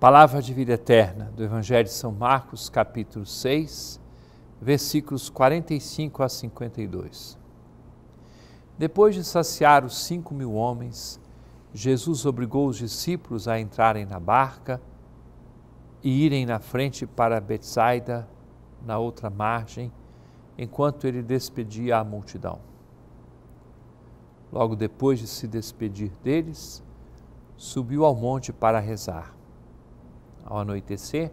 Palavra de vida eterna do Evangelho de São Marcos, capítulo 6, versículos 45 a 52. Depois de saciar os cinco mil homens, Jesus obrigou os discípulos a entrarem na barca e irem na frente para Betsaida, na outra margem, enquanto ele despedia a multidão. Logo depois de se despedir deles, subiu ao monte para rezar ao anoitecer,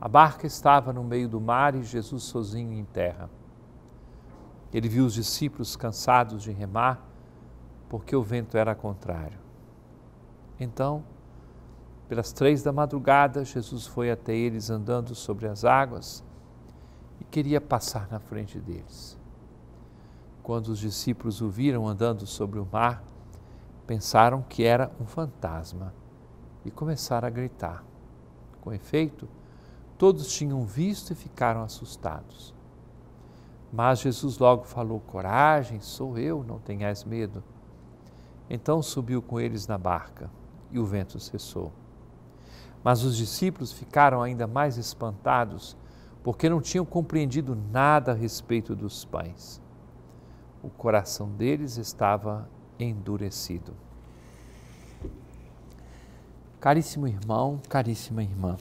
a barca estava no meio do mar e Jesus sozinho em terra. Ele viu os discípulos cansados de remar, porque o vento era contrário. Então, pelas três da madrugada, Jesus foi até eles andando sobre as águas e queria passar na frente deles. Quando os discípulos o viram andando sobre o mar, pensaram que era um fantasma e começaram a gritar com efeito, todos tinham visto e ficaram assustados. Mas Jesus logo falou: Coragem, sou eu, não tenhais medo. Então subiu com eles na barca e o vento cessou. Mas os discípulos ficaram ainda mais espantados, porque não tinham compreendido nada a respeito dos pães. O coração deles estava endurecido. Caríssimo irmão, caríssima irmã,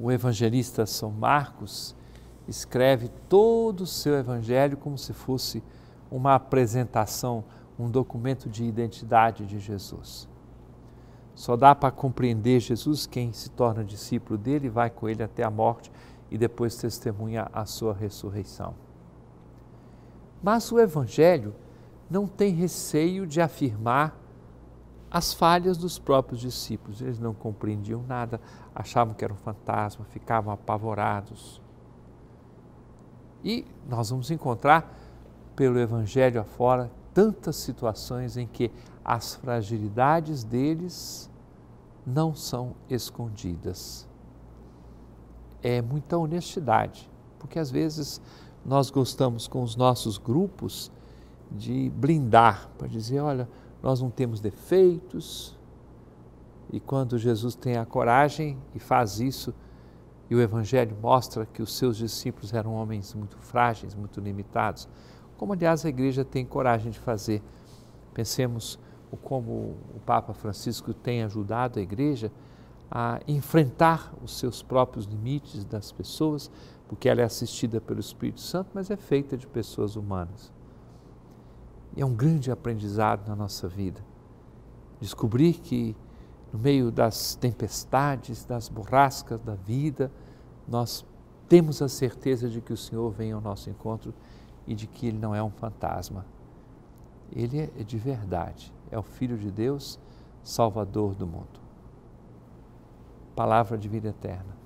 o evangelista São Marcos escreve todo o seu evangelho como se fosse uma apresentação, um documento de identidade de Jesus. Só dá para compreender Jesus quem se torna discípulo dele, vai com ele até a morte e depois testemunha a sua ressurreição. Mas o evangelho não tem receio de afirmar as falhas dos próprios discípulos. Eles não compreendiam nada, achavam que era um fantasma, ficavam apavorados. E nós vamos encontrar pelo Evangelho afora tantas situações em que as fragilidades deles não são escondidas. É muita honestidade, porque às vezes nós gostamos com os nossos grupos de blindar, para dizer, olha, nós não temos defeitos. E quando Jesus tem a coragem e faz isso, e o Evangelho mostra que os seus discípulos eram homens muito frágeis, muito limitados, como aliás a igreja tem coragem de fazer. Pensemos o como o Papa Francisco tem ajudado a igreja a enfrentar os seus próprios limites das pessoas, porque ela é assistida pelo Espírito Santo, mas é feita de pessoas humanas é um grande aprendizado na nossa vida. Descobrir que no meio das tempestades, das borrascas da vida, nós temos a certeza de que o Senhor vem ao nosso encontro e de que Ele não é um fantasma. Ele é, é de verdade, é o Filho de Deus, Salvador do mundo. Palavra de vida eterna.